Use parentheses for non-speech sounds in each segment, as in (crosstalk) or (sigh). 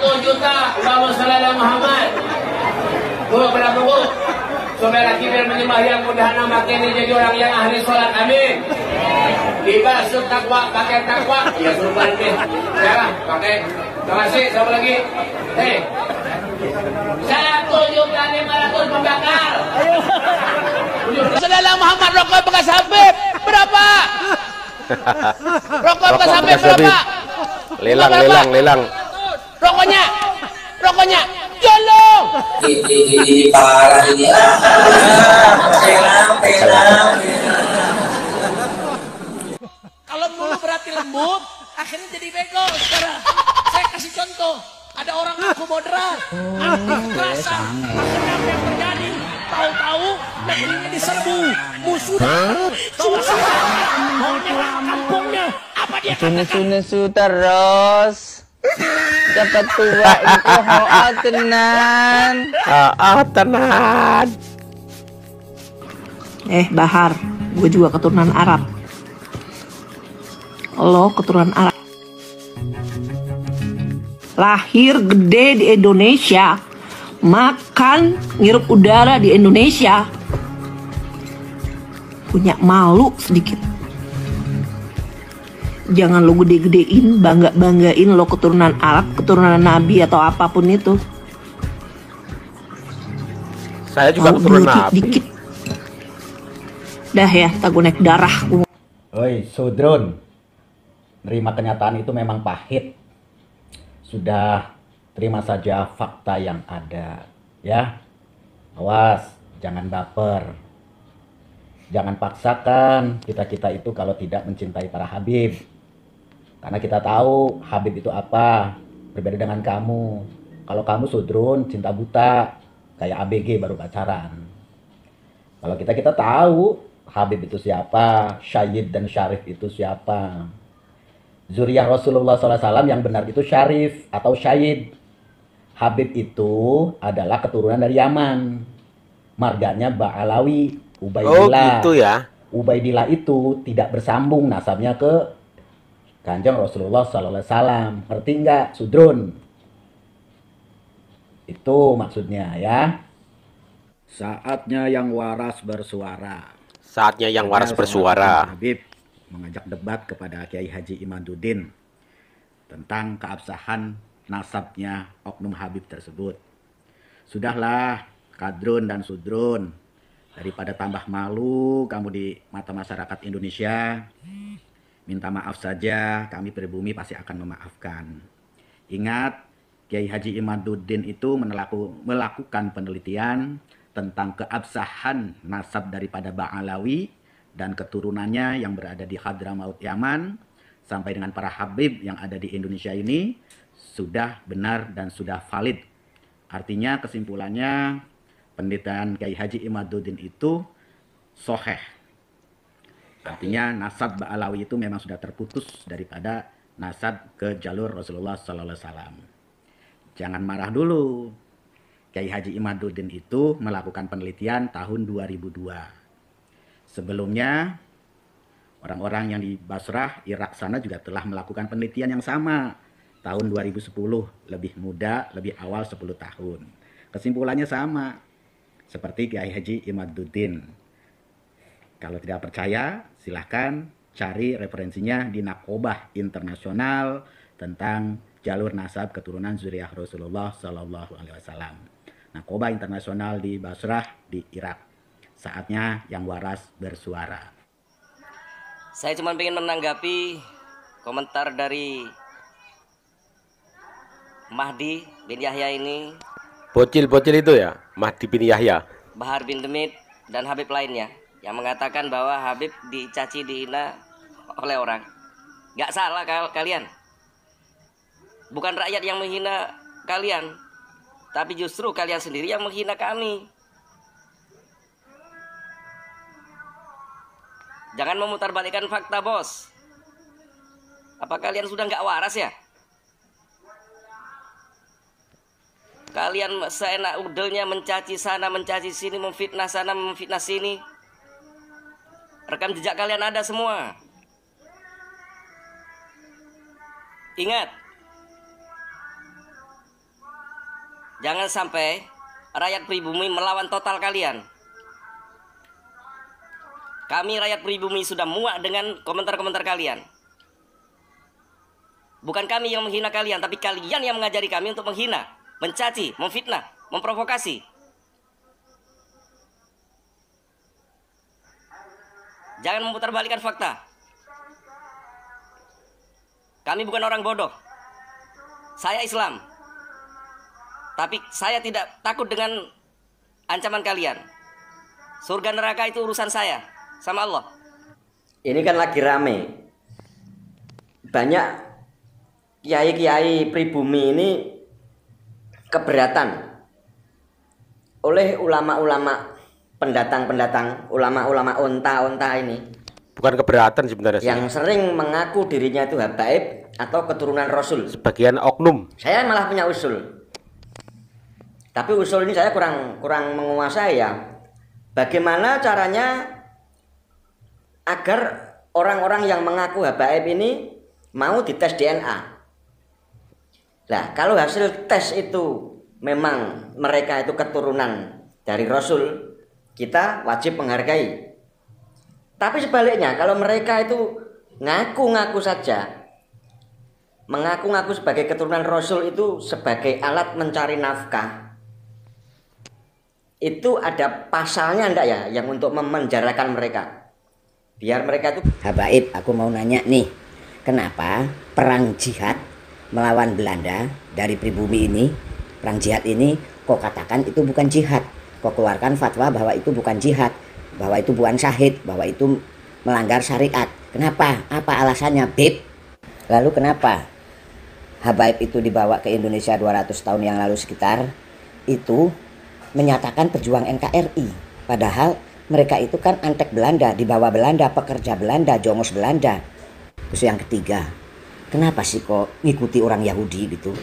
satu juta Allahumma sallallahu Muhammad guru berapa guru lagi biar menyembah yang mudah ini jadi orang yang ahli sholat, amin. sub takwa, pakai takwa, ya suruh deh. Sekarang pakai, terima kasih, sama lagi. Hei, eh. satu juta lima ratus pembakar. Saudara Muhammad rokok bekas Habib berapa? (laughs) Rokok bekas Habib berapa? Lelang, lelang, lelang rokoknya rokoknya jolong. ini parah ini pelang pelang kalau mulu berarti lembut akhirnya jadi bego sekarang saya kasih contoh ada orang aku moderat akhirnya apa yang terjadi tahu-tahu negerinya diserbu musuh Tunggu, tunggu, terus dapat tua itu oh, tenan oh, tenan eh Bahar gue juga keturunan Arab lo keturunan Arab lahir gede di Indonesia makan ngirup udara di Indonesia punya malu sedikit jangan lo gede-gedein bangga banggain lo keturunan Arab keturunan Nabi atau apapun itu saya juga oh, keturunan Nabi dikit dah ya tak naik darah oi sodron nerima kenyataan itu memang pahit sudah terima saja fakta yang ada ya awas jangan baper jangan paksakan kita-kita itu kalau tidak mencintai para habib karena kita tahu Habib itu apa, berbeda dengan kamu. Kalau kamu sudrun, cinta buta, kayak ABG baru pacaran. Kalau kita kita tahu Habib itu siapa, Syahid dan Syarif itu siapa. Zuriyah Rasulullah SAW yang benar itu Syarif atau Syahid. Habib itu adalah keturunan dari Yaman. Marganya Ba'alawi, Ubaidillah. Oh gitu ya. Ubaidillah itu tidak bersambung nasabnya ke Kanjeng Rasulullah Sallallahu Alaihi Wasallam. Ngerti nggak, Sudrun? Itu maksudnya ya. Saatnya yang waras bersuara. Saatnya yang waras bersuara. Habib mengajak debat kepada Kiai Haji Iman Dudin tentang keabsahan nasabnya Oknum Habib tersebut. Sudahlah, Kadrun dan Sudrun, daripada tambah malu kamu di mata masyarakat Indonesia, Minta maaf saja, kami pribumi pasti akan memaafkan. Ingat, Kiai Haji Imaduddin itu menelaku, melakukan penelitian tentang keabsahan nasab daripada Ba'alawi dan keturunannya yang berada di Hadramaut Yaman sampai dengan para Habib yang ada di Indonesia ini sudah benar dan sudah valid. Artinya kesimpulannya penelitian Kiai Haji Imaduddin itu soheh Artinya nasab Alawi itu memang sudah terputus daripada nasab ke jalur Rasulullah Sallallahu Alaihi Wasallam. Jangan marah dulu. Kiai Haji Imaduddin itu melakukan penelitian tahun 2002. Sebelumnya orang-orang yang di Basrah, Irak sana juga telah melakukan penelitian yang sama tahun 2010 lebih muda, lebih awal 10 tahun. Kesimpulannya sama seperti Kiai Haji Imaduddin. Kalau tidak percaya, silahkan cari referensinya di Nakobah Internasional tentang jalur nasab keturunan Zuriyah Rasulullah Shallallahu Alaihi Wasallam. Nakobah Internasional di Basrah di Irak. Saatnya yang waras bersuara. Saya cuma ingin menanggapi komentar dari Mahdi bin Yahya ini. Bocil-bocil itu ya, Mahdi bin Yahya. Bahar bin Demit dan Habib lainnya yang mengatakan bahwa Habib dicaci dihina oleh orang. Gak salah kal kalian. Bukan rakyat yang menghina kalian, tapi justru kalian sendiri yang menghina kami. Jangan memutarbalikkan fakta, bos. Apa kalian sudah nggak waras ya? Kalian seenak udelnya mencaci sana, mencaci sini, memfitnah sana, memfitnah sini. Rekam jejak kalian ada semua. Ingat, jangan sampai rakyat pribumi melawan total kalian. Kami rakyat pribumi sudah muak dengan komentar-komentar kalian. Bukan kami yang menghina kalian, tapi kalian yang mengajari kami untuk menghina, mencaci, memfitnah, memprovokasi. Jangan memutarbalikkan fakta. Kami bukan orang bodoh. Saya Islam. Tapi saya tidak takut dengan ancaman kalian. Surga neraka itu urusan saya sama Allah. Ini kan lagi rame. Banyak kiai-kiai pribumi ini keberatan oleh ulama-ulama pendatang-pendatang ulama-ulama unta-unta ini bukan keberatan sebenarnya yang sering mengaku dirinya itu habaib atau keturunan rasul sebagian oknum saya malah punya usul tapi usul ini saya kurang kurang menguasai ya bagaimana caranya agar orang-orang yang mengaku habaib ini mau dites DNA nah kalau hasil tes itu memang mereka itu keturunan dari rasul kita wajib menghargai. Tapi sebaliknya, kalau mereka itu ngaku-ngaku saja, mengaku-ngaku sebagai keturunan Rasul itu sebagai alat mencari nafkah, itu ada pasalnya enggak ya yang untuk memenjarakan mereka? Biar mereka itu... Habaib, aku mau nanya nih, kenapa perang jihad melawan Belanda dari pribumi ini, perang jihad ini kok katakan itu bukan jihad? keluarkan fatwa bahwa itu bukan jihad, bahwa itu bukan syahid, bahwa itu melanggar syariat. Kenapa? Apa alasannya, Bib? Lalu kenapa Habaib itu dibawa ke Indonesia 200 tahun yang lalu sekitar itu menyatakan pejuang NKRI. Padahal mereka itu kan antek Belanda, dibawa Belanda, pekerja Belanda, jongos Belanda. Terus yang ketiga, kenapa sih kok ngikuti orang Yahudi gitu?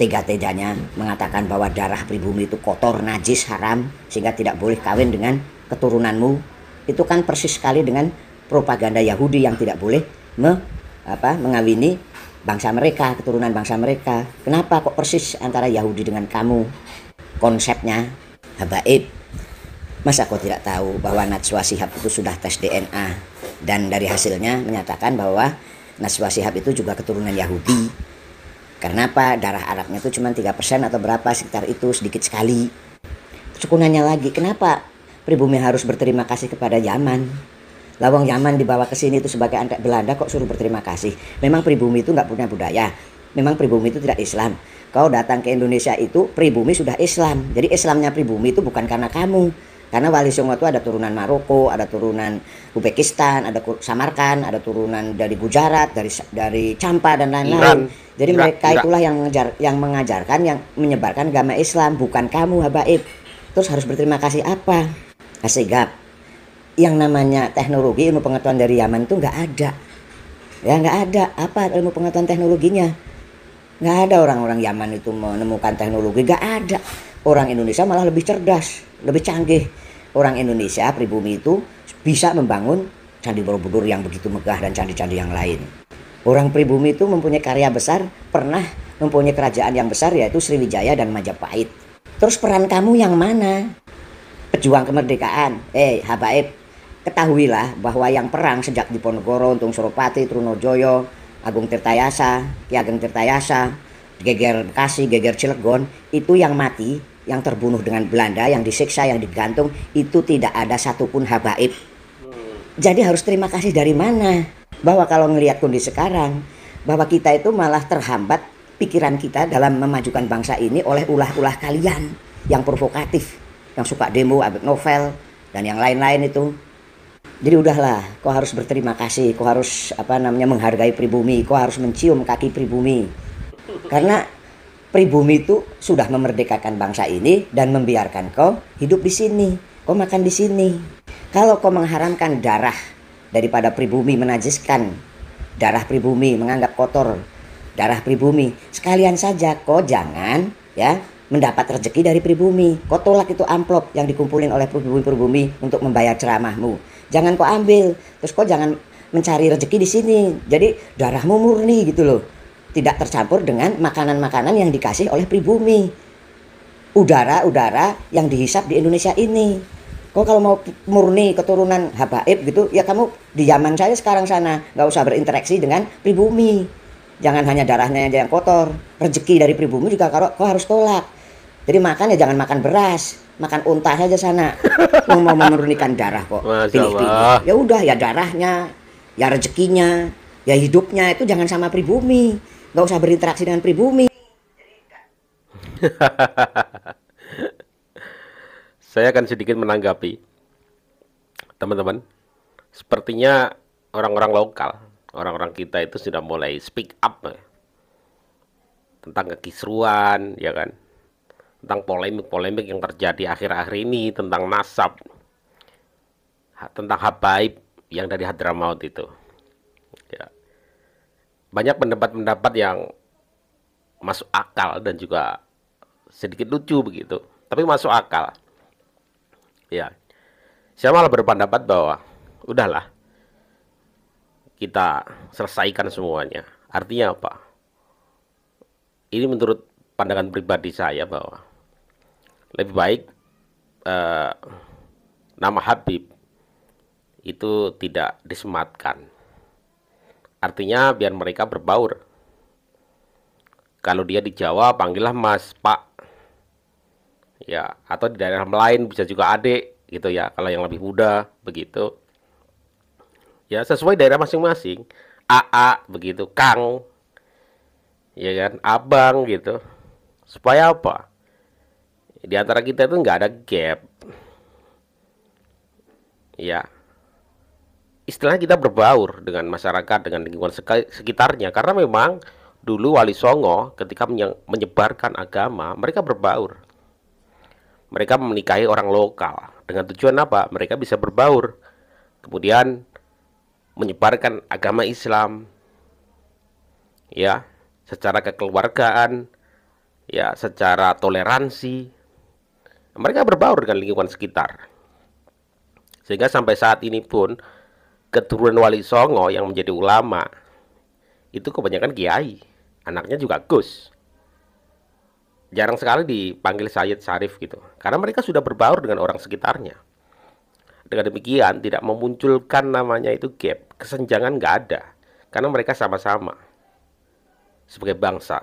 tega-teganya mengatakan bahwa darah pribumi itu kotor, najis, haram sehingga tidak boleh kawin dengan keturunanmu. Itu kan persis sekali dengan propaganda Yahudi yang tidak boleh me, apa, mengawini bangsa mereka, keturunan bangsa mereka. Kenapa kok persis antara Yahudi dengan kamu? Konsepnya habaib. Masa kau tidak tahu bahwa Natswa Sihab itu sudah tes DNA dan dari hasilnya menyatakan bahwa Najwa Sihab itu juga keturunan Yahudi karena apa? Darah Arabnya itu cuma 3% atau berapa sekitar itu sedikit sekali. Sukunannya lagi, kenapa pribumi harus berterima kasih kepada Yaman? Lawang Yaman dibawa ke sini itu sebagai anak Belanda kok suruh berterima kasih. Memang pribumi itu nggak punya budaya. Memang pribumi itu tidak Islam. Kau datang ke Indonesia itu pribumi sudah Islam. Jadi Islamnya pribumi itu bukan karena kamu karena Wali Songo itu ada turunan Maroko ada turunan Uzbekistan ada Samarkan ada turunan dari Gujarat dari dari Campa dan lain-lain jadi Iran, mereka itulah yang mengajar yang mengajarkan yang menyebarkan agama Islam bukan kamu habaib terus harus berterima kasih apa Kasih gap. yang namanya teknologi ilmu pengetahuan dari Yaman itu nggak ada ya nggak ada apa ilmu pengetahuan teknologinya nggak ada orang-orang Yaman itu menemukan teknologi nggak ada orang Indonesia malah lebih cerdas, lebih canggih. Orang Indonesia pribumi itu bisa membangun Candi Borobudur yang begitu megah dan candi-candi yang lain. Orang pribumi itu mempunyai karya besar, pernah mempunyai kerajaan yang besar yaitu Sriwijaya dan Majapahit. Terus peran kamu yang mana? Pejuang kemerdekaan. Eh, Habaib, ketahuilah bahwa yang perang sejak Diponegoro, Untung Suropati, Trunojoyo, Agung Tirtayasa, Ki Ageng Tirtayasa, geger Bekasi, geger Cilegon itu yang mati, yang terbunuh dengan Belanda, yang disiksa, yang digantung itu tidak ada satupun habaib. Jadi harus terima kasih dari mana? Bahwa kalau ngelihat kondisi sekarang, bahwa kita itu malah terhambat pikiran kita dalam memajukan bangsa ini oleh ulah-ulah kalian yang provokatif, yang suka demo, novel, dan yang lain-lain itu. Jadi udahlah, kau harus berterima kasih, kau harus apa namanya menghargai pribumi, kau harus mencium kaki pribumi. Karena pribumi itu sudah memerdekakan bangsa ini dan membiarkan kau hidup di sini. Kau makan di sini. Kalau kau mengharamkan darah daripada pribumi menajiskan, darah pribumi menganggap kotor, darah pribumi, sekalian saja kau jangan ya mendapat rezeki dari pribumi. Kau tolak itu amplop yang dikumpulin oleh pribumi-pribumi untuk membayar ceramahmu. Jangan kau ambil, terus kau jangan mencari rezeki di sini. Jadi darahmu murni gitu loh tidak tercampur dengan makanan-makanan yang dikasih oleh pribumi. Udara-udara yang dihisap di Indonesia ini. Kok kalau mau murni keturunan habaib gitu, ya kamu di zaman saya sekarang sana nggak usah berinteraksi dengan pribumi. Jangan hanya darahnya aja yang kotor. Rezeki dari pribumi juga kalau kau harus tolak. Jadi makannya jangan makan beras, makan unta saja sana. Mau, mau menurunkan darah kok. Pilih-pilih. Ya udah ya darahnya, ya rezekinya, ya hidupnya itu jangan sama pribumi nggak usah berinteraksi dengan pribumi. (laughs) Saya akan sedikit menanggapi teman-teman. Sepertinya orang-orang lokal, orang-orang kita itu sudah mulai speak up eh, tentang kekisruan, ya kan? Tentang polemik-polemik yang terjadi akhir-akhir ini tentang nasab, tentang habaib yang dari Hadramaut itu. Ya banyak pendapat-pendapat yang masuk akal dan juga sedikit lucu begitu tapi masuk akal ya saya malah berpendapat bahwa udahlah kita selesaikan semuanya artinya apa ini menurut pandangan pribadi saya bahwa lebih baik eh, nama Habib itu tidak disematkan Artinya biar mereka berbaur. Kalau dia di Jawa panggillah Mas, Pak. Ya, atau di daerah lain bisa juga Adik gitu ya, kalau yang lebih muda begitu. Ya, sesuai daerah masing-masing. AA begitu, Kang. Ya kan, Abang gitu. Supaya apa? Di antara kita itu nggak ada gap. Ya, istilah kita berbaur dengan masyarakat dengan lingkungan sekitarnya karena memang dulu Wali Songo ketika menyebarkan agama mereka berbaur mereka menikahi orang lokal dengan tujuan apa mereka bisa berbaur kemudian menyebarkan agama Islam ya secara kekeluargaan ya secara toleransi mereka berbaur dengan lingkungan sekitar sehingga sampai saat ini pun keturunan Wali Songo yang menjadi ulama itu kebanyakan kiai, anaknya juga Gus. Jarang sekali dipanggil Sayyid Sarif gitu, karena mereka sudah berbaur dengan orang sekitarnya. Dengan demikian tidak memunculkan namanya itu gap, kesenjangan nggak ada, karena mereka sama-sama sebagai bangsa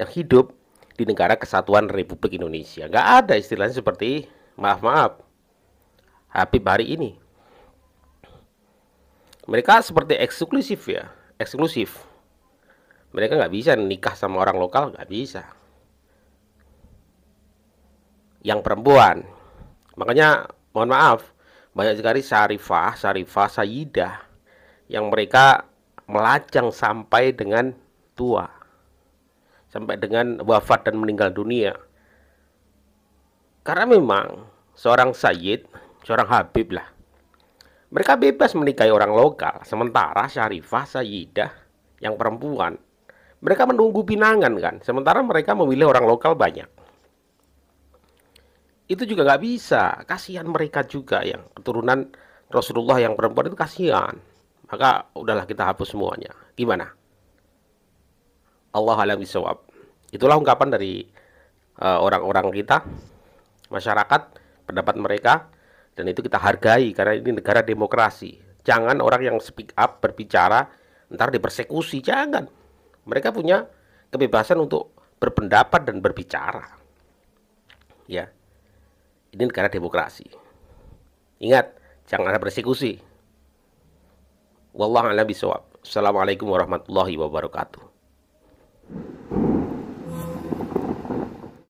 yang hidup di negara kesatuan Republik Indonesia. Nggak ada istilahnya seperti maaf maaf Habib hari ini mereka seperti eksklusif ya eksklusif mereka nggak bisa nikah sama orang lokal nggak bisa yang perempuan makanya mohon maaf banyak sekali syarifah syarifah sayyidah yang mereka melajang sampai dengan tua sampai dengan wafat dan meninggal dunia karena memang seorang sayyid seorang habib lah mereka bebas menikahi orang lokal, sementara Syarifah Sayyidah yang perempuan, mereka menunggu pinangan kan, sementara mereka memilih orang lokal banyak. Itu juga nggak bisa, kasihan mereka juga yang keturunan Rasulullah yang perempuan itu kasihan. Maka udahlah kita hapus semuanya. Gimana? Allah alam bisawab. Itulah ungkapan dari eh, orang-orang uh, orang -orang kita, masyarakat, pendapat mereka dan itu kita hargai karena ini negara demokrasi. Jangan orang yang speak up berbicara ntar dipersekusi, jangan. Mereka punya kebebasan untuk berpendapat dan berbicara. Ya. Ini negara demokrasi. Ingat, jangan ada persekusi. wallahualam bisawab Assalamualaikum warahmatullahi wabarakatuh.